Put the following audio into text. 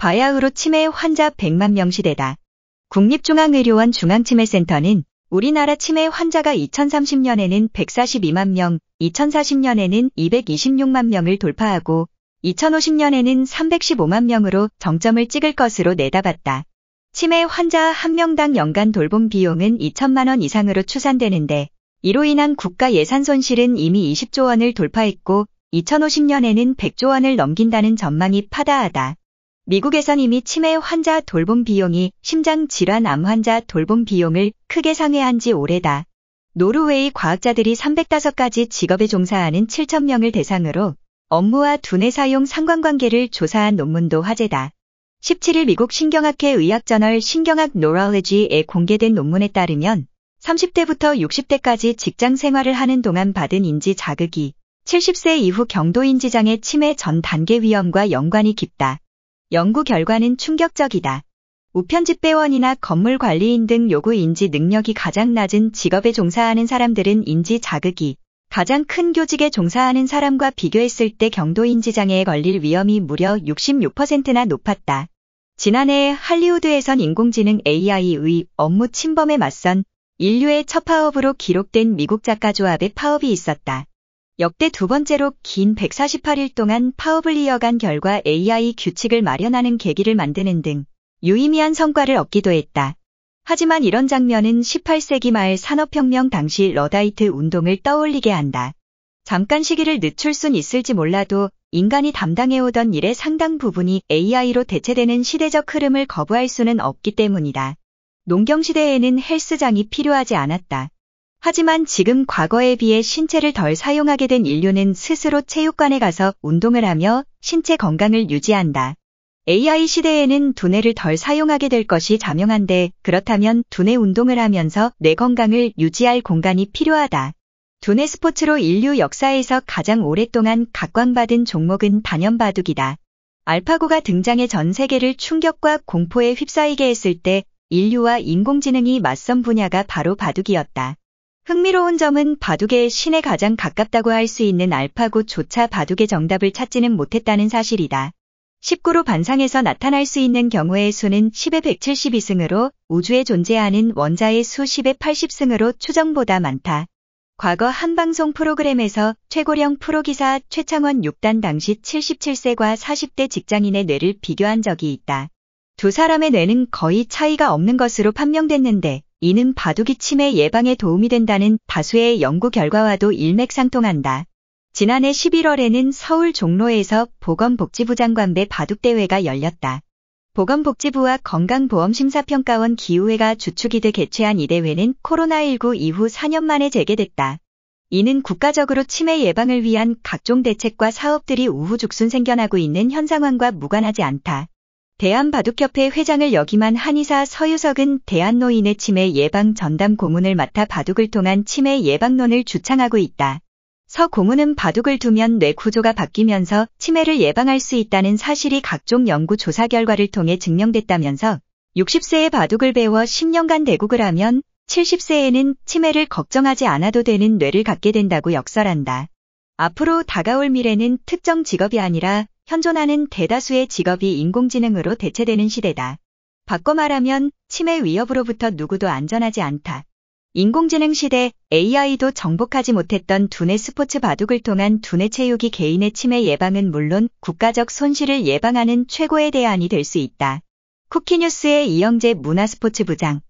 바야흐로 치매 환자 100만 명 시대다. 국립중앙의료원 중앙치매센터는 우리나라 치매 환자가 2030년에는 142만 명, 2040년에는 226만 명을 돌파하고 2050년에는 315만 명으로 정점을 찍을 것으로 내다봤다. 치매 환자 한 명당 연간 돌봄 비용은 2천만 원 이상으로 추산되는데 이로 인한 국가 예산 손실은 이미 20조 원을 돌파했고 2050년에는 100조 원을 넘긴다는 전망이 파다하다. 미국에선 이미 치매 환자 돌봄 비용이 심장 질환 암 환자 돌봄 비용을 크게 상회한 지 오래다. 노르웨이 과학자들이 305가지 직업에 종사하는 7,000명을 대상으로 업무와 두뇌 사용 상관관계를 조사한 논문도 화제다. 17일 미국 신경학회 의학저널 신경학 노럴레지에 공개된 논문에 따르면 30대부터 60대까지 직장 생활을 하는 동안 받은 인지 자극이 70세 이후 경도인지장애 치매 전 단계 위험과 연관이 깊다. 연구 결과는 충격적이다. 우편집배원이나 건물 관리인 등 요구 인지 능력이 가장 낮은 직업에 종사하는 사람들은 인지 자극이 가장 큰 교직에 종사하는 사람과 비교했을 때 경도 인지 장애에 걸릴 위험이 무려 66%나 높았다. 지난해 할리우드에선 인공지능 AI의 업무 침범에 맞선 인류의 첫 파업으로 기록된 미국 작가 조합의 파업이 있었다. 역대 두 번째로 긴 148일 동안 파업을 이어간 결과 AI 규칙을 마련하는 계기를 만드는 등 유의미한 성과를 얻기도 했다. 하지만 이런 장면은 18세기 말 산업혁명 당시 러다이트 운동을 떠올리게 한다. 잠깐 시기를 늦출 순 있을지 몰라도 인간이 담당해오던 일의 상당 부분이 AI로 대체되는 시대적 흐름을 거부할 수는 없기 때문이다. 농경시대에는 헬스장이 필요하지 않았다. 하지만 지금 과거에 비해 신체를 덜 사용하게 된 인류는 스스로 체육관에 가서 운동을 하며 신체 건강을 유지한다. AI 시대에는 두뇌를 덜 사용하게 될 것이 자명한데 그렇다면 두뇌 운동을 하면서 뇌 건강을 유지할 공간이 필요하다. 두뇌 스포츠로 인류 역사에서 가장 오랫동안 각광받은 종목은 단연바둑이다. 알파고가 등장해 전 세계를 충격과 공포에 휩싸이게 했을 때 인류와 인공지능이 맞선 분야가 바로 바둑이었다. 흥미로운 점은 바둑의 신에 가장 가깝다고 할 수 있는 알파고조차 바둑의 정답을 찾지는 못했다는 사실이다. 19로 반상에서 나타날 수 있는 경우의 수는 10의 172승으로 우주에 존재하는 원자의 수 10의 80승으로 추정보다 많다. 과거 한 방송 프로그램에서 최고령 프로기사 최창원 6단 당시 77세과 40대 직장인의 뇌를 비교한 적이 있다. 두 사람의 뇌는 거의 차이가 없는 것으로 판명됐는데 이는 바둑이 치매 예방에 도움이 된다는 다수의 연구 결과와도 일맥상통한다. 지난해 11월에는 서울 종로에서 보건복지부 장관배 바둑대회가 열렸다. 보건복지부와 건강보험심사평가원 기후회가 주축이듯 개최한 이 대회는 코로나19 이후 4년 만에 재개됐다. 이는 국가적으로 치매 예방을 위한 각종 대책과 사업들이 우후죽순 생겨나고 있는 현 상황과 무관하지 않다. 대한바둑협회 회장을 역임한 한의사 서유석은 대한노인의 치매 예방 전담 고문을 맡아 바둑을 통한 치매 예방론을 주창하고 있다. 서 고문은 바둑을 두면 뇌 구조가 바뀌면서 치매를 예방할 수 있다는 사실이 각종 연구 조사 결과를 통해 증명됐다면서 60세에 바둑을 배워 10년간 대국을 하면 70세에는 치매를 걱정하지 않아도 되는 뇌를 갖게 된다고 역설한다. 앞으로 다가올 미래는 특정 직업이 아니라 현존하는 대다수의 직업이 인공지능으로 대체되는 시대다. 바꿔 말하면 치매 위협으로부터 누구도 안전하지 않다. 인공지능 시대 AI도 정복하지 못했던 두뇌 스포츠 바둑을 통한 두뇌 체육이 개인의 치매 예방은 물론 국가적 손실을 예방하는 최고의 대안이 될 수 있다. 쿠키뉴스의 이영재 문화스포츠 부장